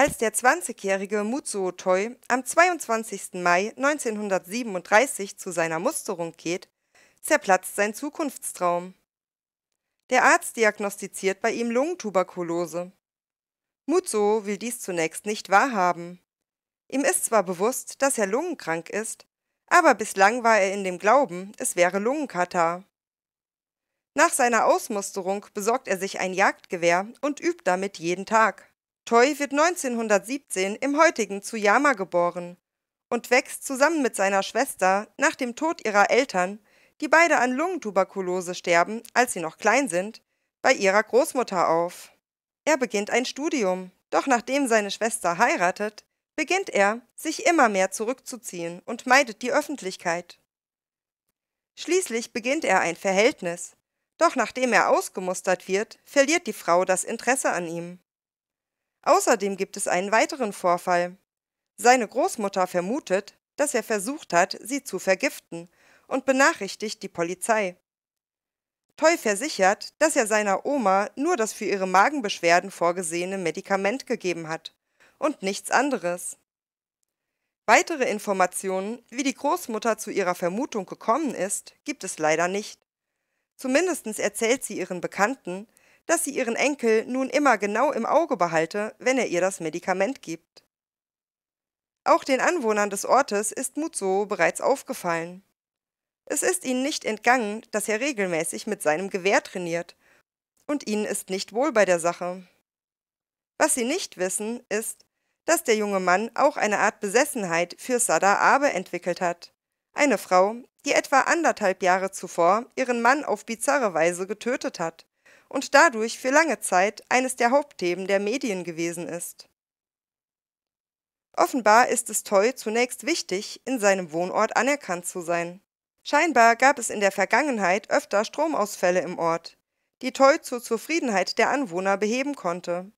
Als der 20-jährige Mutsuo Toy am 22. Mai 1937 zu seiner Musterung geht, zerplatzt sein Zukunftstraum. Der Arzt diagnostiziert bei ihm Lungentuberkulose. Mutsuo will dies zunächst nicht wahrhaben. Ihm ist zwar bewusst, dass er lungenkrank ist, aber bislang war er in dem Glauben, es wäre Lungenkatar. Nach seiner Ausmusterung besorgt er sich ein Jagdgewehr und übt damit jeden Tag. Toy wird 1917 im heutigen Tsuyama geboren und wächst zusammen mit seiner Schwester nach dem Tod ihrer Eltern, die beide an Lungentuberkulose sterben, als sie noch klein sind, bei ihrer Großmutter auf. Er beginnt ein Studium, doch nachdem seine Schwester heiratet, beginnt er, sich immer mehr zurückzuziehen und meidet die Öffentlichkeit. Schließlich beginnt er ein Verhältnis, doch nachdem er ausgemustert wird, verliert die Frau das Interesse an ihm. Außerdem gibt es einen weiteren Vorfall. Seine Großmutter vermutet, dass er versucht hat, sie zu vergiften und benachrichtigt die Polizei. Toy versichert, dass er seiner Oma nur das für ihre Magenbeschwerden vorgesehene Medikament gegeben hat und nichts anderes. Weitere Informationen, wie die Großmutter zu ihrer Vermutung gekommen ist, gibt es leider nicht. Zumindest erzählt sie ihren Bekannten, dass sie ihren Enkel nun immer genau im Auge behalte, wenn er ihr das Medikament gibt. Auch den Anwohnern des Ortes ist Mutso bereits aufgefallen. Es ist ihnen nicht entgangen, dass er regelmäßig mit seinem Gewehr trainiert, und ihnen ist nicht wohl bei der Sache. Was sie nicht wissen, ist, dass der junge Mann auch eine Art Besessenheit für Sada Abe entwickelt hat, eine Frau, die etwa anderthalb Jahre zuvor ihren Mann auf bizarre Weise getötet hat und dadurch für lange Zeit eines der Hauptthemen der Medien gewesen ist. Offenbar ist es Toy zunächst wichtig, in seinem Wohnort anerkannt zu sein. Scheinbar gab es in der Vergangenheit öfter Stromausfälle im Ort, die Toy zur Zufriedenheit der Anwohner beheben konnte.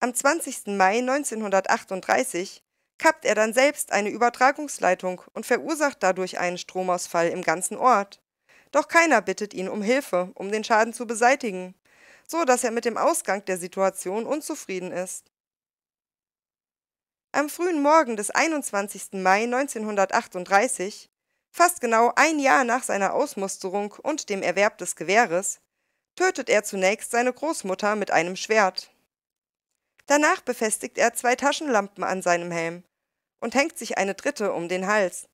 Am 20. Mai 1938 kappt er dann selbst eine Übertragungsleitung und verursacht dadurch einen Stromausfall im ganzen Ort. Doch keiner bittet ihn um Hilfe, um den Schaden zu beseitigen, so dass er mit dem Ausgang der Situation unzufrieden ist. Am frühen Morgen des 21. Mai 1938, fast genau ein Jahr nach seiner Ausmusterung und dem Erwerb des Gewehres, tötet er zunächst seine Großmutter mit einem Schwert. Danach befestigt er zwei Taschenlampen an seinem Helm und hängt sich eine dritte um den Hals.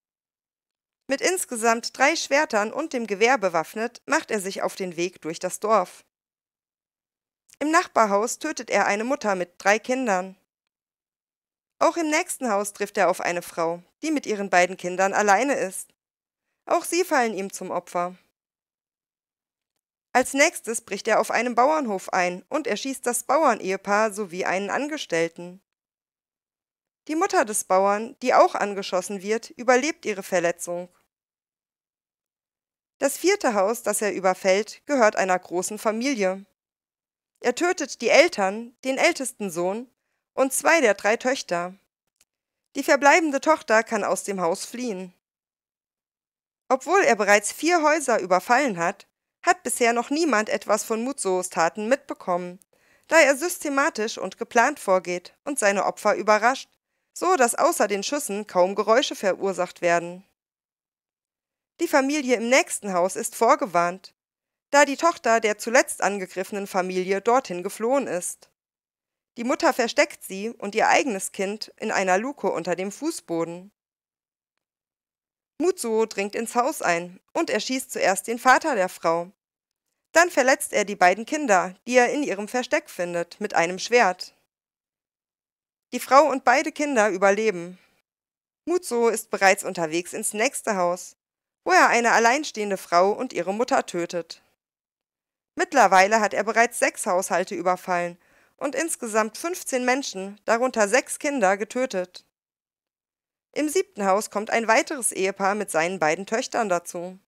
Mit insgesamt drei Schwertern und dem Gewehr bewaffnet, macht er sich auf den Weg durch das Dorf. Im Nachbarhaus tötet er eine Mutter mit drei Kindern. Auch im nächsten Haus trifft er auf eine Frau, die mit ihren beiden Kindern alleine ist. Auch sie fallen ihm zum Opfer. Als nächstes bricht er auf einem Bauernhof ein und erschießt das Bauernehepaar sowie einen Angestellten. Die Mutter des Bauern, die auch angeschossen wird, überlebt ihre Verletzung. Das vierte Haus, das er überfällt, gehört einer großen Familie. Er tötet die Eltern, den ältesten Sohn und zwei der drei Töchter. Die verbleibende Tochter kann aus dem Haus fliehen. Obwohl er bereits vier Häuser überfallen hat, hat bisher noch niemand etwas von Mutsos Taten mitbekommen, da er systematisch und geplant vorgeht und seine Opfer überrascht so dass außer den Schüssen kaum Geräusche verursacht werden. Die Familie im nächsten Haus ist vorgewarnt, da die Tochter der zuletzt angegriffenen Familie dorthin geflohen ist. Die Mutter versteckt sie und ihr eigenes Kind in einer Luke unter dem Fußboden. Mutsuo dringt ins Haus ein und erschießt zuerst den Vater der Frau. Dann verletzt er die beiden Kinder, die er in ihrem Versteck findet, mit einem Schwert. Die Frau und beide Kinder überleben. Mutso ist bereits unterwegs ins nächste Haus, wo er eine alleinstehende Frau und ihre Mutter tötet. Mittlerweile hat er bereits sechs Haushalte überfallen und insgesamt 15 Menschen, darunter sechs Kinder, getötet. Im siebten Haus kommt ein weiteres Ehepaar mit seinen beiden Töchtern dazu.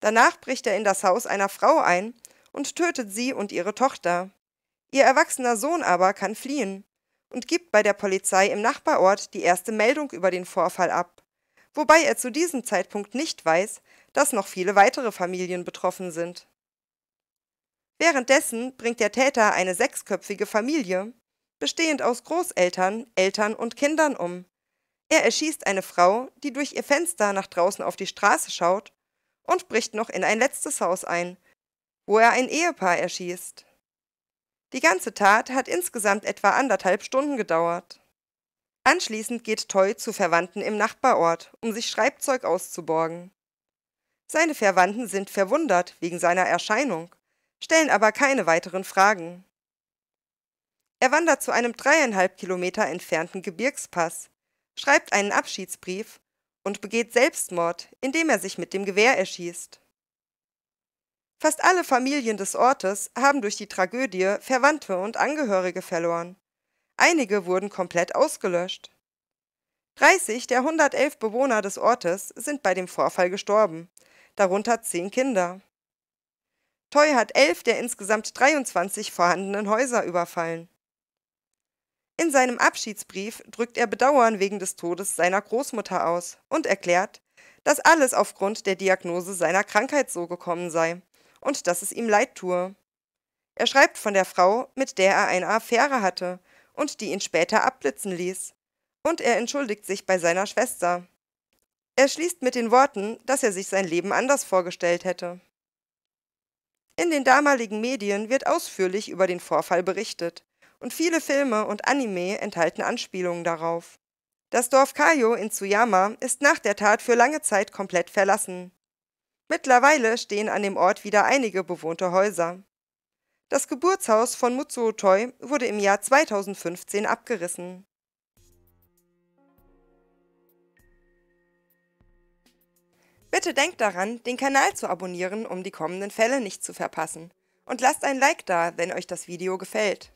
Danach bricht er in das Haus einer Frau ein und tötet sie und ihre Tochter. Ihr erwachsener Sohn aber kann fliehen und gibt bei der Polizei im Nachbarort die erste Meldung über den Vorfall ab, wobei er zu diesem Zeitpunkt nicht weiß, dass noch viele weitere Familien betroffen sind. Währenddessen bringt der Täter eine sechsköpfige Familie, bestehend aus Großeltern, Eltern und Kindern um. Er erschießt eine Frau, die durch ihr Fenster nach draußen auf die Straße schaut, und bricht noch in ein letztes Haus ein, wo er ein Ehepaar erschießt. Die ganze Tat hat insgesamt etwa anderthalb Stunden gedauert. Anschließend geht Toy zu Verwandten im Nachbarort, um sich Schreibzeug auszuborgen. Seine Verwandten sind verwundert wegen seiner Erscheinung, stellen aber keine weiteren Fragen. Er wandert zu einem dreieinhalb Kilometer entfernten Gebirgspass, schreibt einen Abschiedsbrief und begeht Selbstmord, indem er sich mit dem Gewehr erschießt. Fast alle Familien des Ortes haben durch die Tragödie Verwandte und Angehörige verloren. Einige wurden komplett ausgelöscht. 30 der 111 Bewohner des Ortes sind bei dem Vorfall gestorben, darunter 10 Kinder. Toy hat 11 der insgesamt 23 vorhandenen Häuser überfallen. In seinem Abschiedsbrief drückt er Bedauern wegen des Todes seiner Großmutter aus und erklärt, dass alles aufgrund der Diagnose seiner Krankheit so gekommen sei und dass es ihm leid tue. Er schreibt von der Frau, mit der er eine Affäre hatte und die ihn später abblitzen ließ, und er entschuldigt sich bei seiner Schwester. Er schließt mit den Worten, dass er sich sein Leben anders vorgestellt hätte. In den damaligen Medien wird ausführlich über den Vorfall berichtet, und viele Filme und Anime enthalten Anspielungen darauf. Das Dorf Kayo in Tsuyama ist nach der Tat für lange Zeit komplett verlassen. Mittlerweile stehen an dem Ort wieder einige bewohnte Häuser. Das Geburtshaus von Mutsuotoi wurde im Jahr 2015 abgerissen. Bitte denkt daran, den Kanal zu abonnieren, um die kommenden Fälle nicht zu verpassen. Und lasst ein Like da, wenn euch das Video gefällt.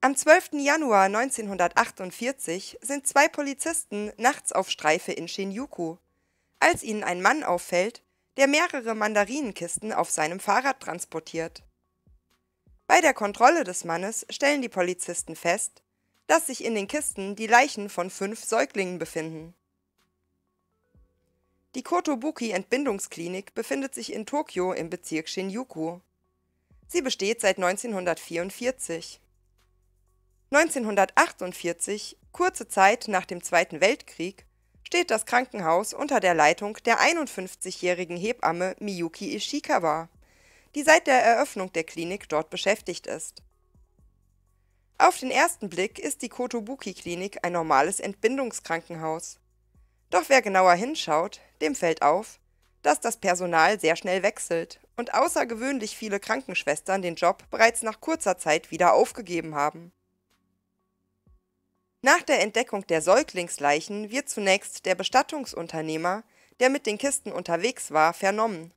Am 12. Januar 1948 sind zwei Polizisten nachts auf Streife in Shinjuku, als ihnen ein Mann auffällt, der mehrere Mandarinenkisten auf seinem Fahrrad transportiert. Bei der Kontrolle des Mannes stellen die Polizisten fest, dass sich in den Kisten die Leichen von fünf Säuglingen befinden. Die Kotobuki Entbindungsklinik befindet sich in Tokio im Bezirk Shinjuku. Sie besteht seit 1944. 1948, kurze Zeit nach dem Zweiten Weltkrieg, steht das Krankenhaus unter der Leitung der 51-jährigen Hebamme Miyuki Ishikawa, die seit der Eröffnung der Klinik dort beschäftigt ist. Auf den ersten Blick ist die Kotobuki-Klinik ein normales Entbindungskrankenhaus. Doch wer genauer hinschaut, dem fällt auf, dass das Personal sehr schnell wechselt und außergewöhnlich viele Krankenschwestern den Job bereits nach kurzer Zeit wieder aufgegeben haben. Nach der Entdeckung der Säuglingsleichen wird zunächst der Bestattungsunternehmer, der mit den Kisten unterwegs war, vernommen.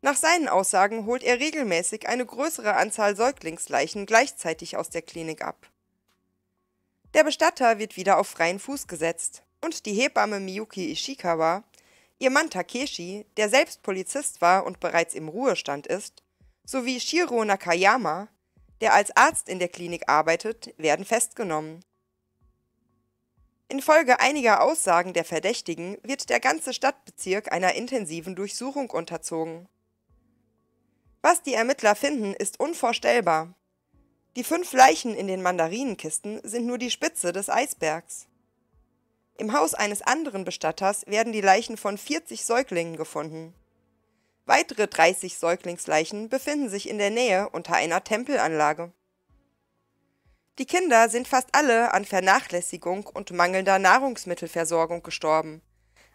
Nach seinen Aussagen holt er regelmäßig eine größere Anzahl Säuglingsleichen gleichzeitig aus der Klinik ab. Der Bestatter wird wieder auf freien Fuß gesetzt und die Hebamme Miyuki Ishikawa, ihr Mann Takeshi, der selbst Polizist war und bereits im Ruhestand ist, sowie Shiro Nakayama, der als Arzt in der Klinik arbeitet, werden festgenommen. Infolge einiger Aussagen der Verdächtigen wird der ganze Stadtbezirk einer intensiven Durchsuchung unterzogen. Was die Ermittler finden, ist unvorstellbar. Die fünf Leichen in den Mandarinenkisten sind nur die Spitze des Eisbergs. Im Haus eines anderen Bestatters werden die Leichen von 40 Säuglingen gefunden. Weitere 30 Säuglingsleichen befinden sich in der Nähe unter einer Tempelanlage. Die Kinder sind fast alle an Vernachlässigung und mangelnder Nahrungsmittelversorgung gestorben,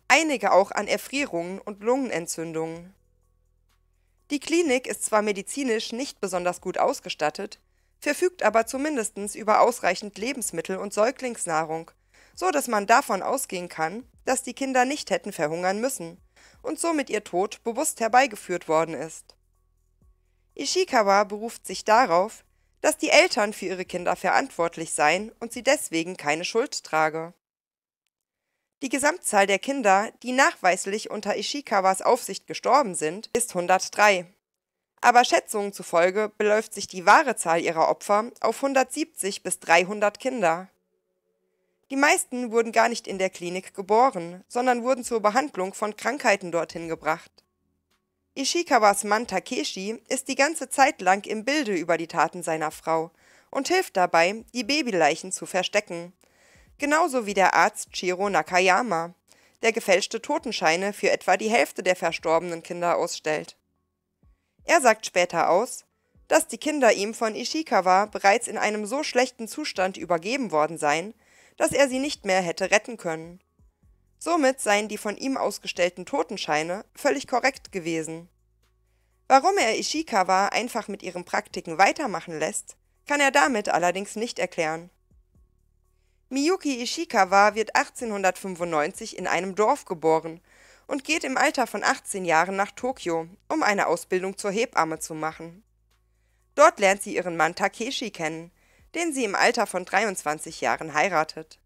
einige auch an Erfrierungen und Lungenentzündungen. Die Klinik ist zwar medizinisch nicht besonders gut ausgestattet, verfügt aber zumindest über ausreichend Lebensmittel und Säuglingsnahrung, so dass man davon ausgehen kann, dass die Kinder nicht hätten verhungern müssen und somit ihr Tod bewusst herbeigeführt worden ist. Ishikawa beruft sich darauf, dass die Eltern für ihre Kinder verantwortlich seien und sie deswegen keine Schuld trage. Die Gesamtzahl der Kinder, die nachweislich unter Ishikawas Aufsicht gestorben sind, ist 103. Aber Schätzungen zufolge beläuft sich die wahre Zahl ihrer Opfer auf 170 bis 300 Kinder. Die meisten wurden gar nicht in der Klinik geboren, sondern wurden zur Behandlung von Krankheiten dorthin gebracht. Ishikawas Mann Takeshi ist die ganze Zeit lang im Bilde über die Taten seiner Frau und hilft dabei, die Babyleichen zu verstecken. Genauso wie der Arzt Shiro Nakayama, der gefälschte Totenscheine für etwa die Hälfte der verstorbenen Kinder ausstellt. Er sagt später aus, dass die Kinder ihm von Ishikawa bereits in einem so schlechten Zustand übergeben worden seien, dass er sie nicht mehr hätte retten können. Somit seien die von ihm ausgestellten Totenscheine völlig korrekt gewesen. Warum er Ishikawa einfach mit ihren Praktiken weitermachen lässt, kann er damit allerdings nicht erklären. Miyuki Ishikawa wird 1895 in einem Dorf geboren und geht im Alter von 18 Jahren nach Tokio, um eine Ausbildung zur Hebamme zu machen. Dort lernt sie ihren Mann Takeshi kennen, den sie im Alter von 23 Jahren heiratet.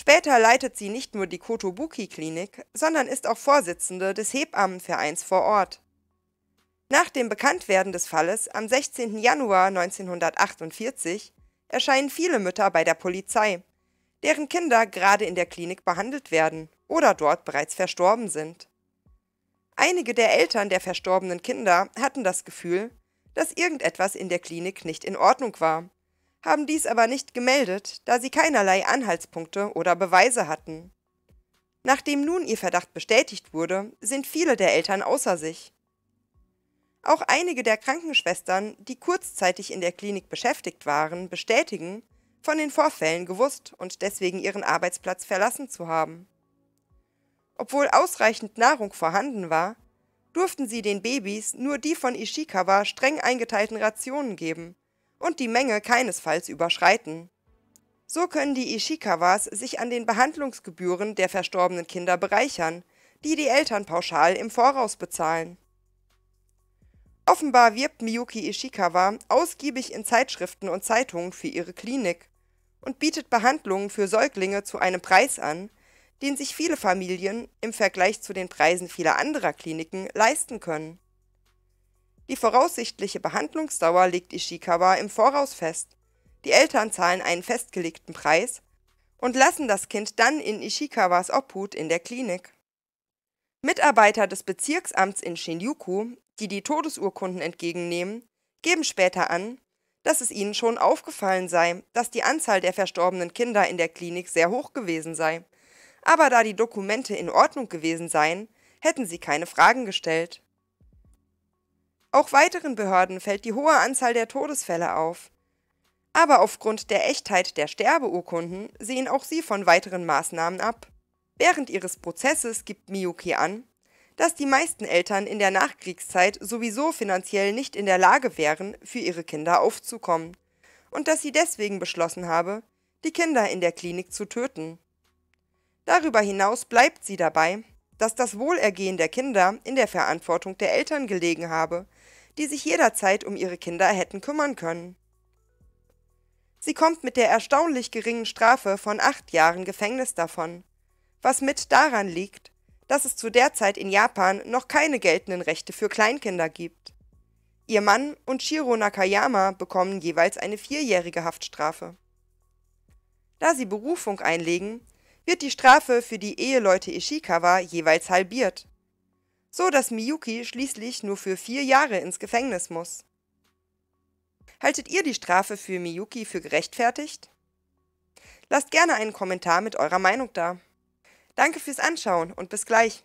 Später leitet sie nicht nur die Kotobuki-Klinik, sondern ist auch Vorsitzende des Hebammenvereins vor Ort. Nach dem Bekanntwerden des Falles am 16. Januar 1948 erscheinen viele Mütter bei der Polizei, deren Kinder gerade in der Klinik behandelt werden oder dort bereits verstorben sind. Einige der Eltern der verstorbenen Kinder hatten das Gefühl, dass irgendetwas in der Klinik nicht in Ordnung war haben dies aber nicht gemeldet, da sie keinerlei Anhaltspunkte oder Beweise hatten. Nachdem nun ihr Verdacht bestätigt wurde, sind viele der Eltern außer sich. Auch einige der Krankenschwestern, die kurzzeitig in der Klinik beschäftigt waren, bestätigen, von den Vorfällen gewusst und deswegen ihren Arbeitsplatz verlassen zu haben. Obwohl ausreichend Nahrung vorhanden war, durften sie den Babys nur die von Ishikawa streng eingeteilten Rationen geben und die Menge keinesfalls überschreiten. So können die Ishikawas sich an den Behandlungsgebühren der verstorbenen Kinder bereichern, die die Eltern pauschal im Voraus bezahlen. Offenbar wirbt Miyuki Ishikawa ausgiebig in Zeitschriften und Zeitungen für ihre Klinik und bietet Behandlungen für Säuglinge zu einem Preis an, den sich viele Familien im Vergleich zu den Preisen vieler anderer Kliniken leisten können. Die voraussichtliche Behandlungsdauer legt Ishikawa im Voraus fest. Die Eltern zahlen einen festgelegten Preis und lassen das Kind dann in Ishikawas Obhut in der Klinik. Mitarbeiter des Bezirksamts in Shinjuku, die die Todesurkunden entgegennehmen, geben später an, dass es ihnen schon aufgefallen sei, dass die Anzahl der verstorbenen Kinder in der Klinik sehr hoch gewesen sei. Aber da die Dokumente in Ordnung gewesen seien, hätten sie keine Fragen gestellt. Auch weiteren Behörden fällt die hohe Anzahl der Todesfälle auf. Aber aufgrund der Echtheit der Sterbeurkunden sehen auch sie von weiteren Maßnahmen ab. Während ihres Prozesses gibt Miyuki an, dass die meisten Eltern in der Nachkriegszeit sowieso finanziell nicht in der Lage wären, für ihre Kinder aufzukommen und dass sie deswegen beschlossen habe, die Kinder in der Klinik zu töten. Darüber hinaus bleibt sie dabei, dass das Wohlergehen der Kinder in der Verantwortung der Eltern gelegen habe die sich jederzeit um ihre Kinder hätten kümmern können. Sie kommt mit der erstaunlich geringen Strafe von acht Jahren Gefängnis davon, was mit daran liegt, dass es zu der Zeit in Japan noch keine geltenden Rechte für Kleinkinder gibt. Ihr Mann und Shiro Nakayama bekommen jeweils eine vierjährige Haftstrafe. Da sie Berufung einlegen, wird die Strafe für die Eheleute Ishikawa jeweils halbiert so dass Miyuki schließlich nur für vier Jahre ins Gefängnis muss. Haltet ihr die Strafe für Miyuki für gerechtfertigt? Lasst gerne einen Kommentar mit eurer Meinung da. Danke fürs Anschauen und bis gleich.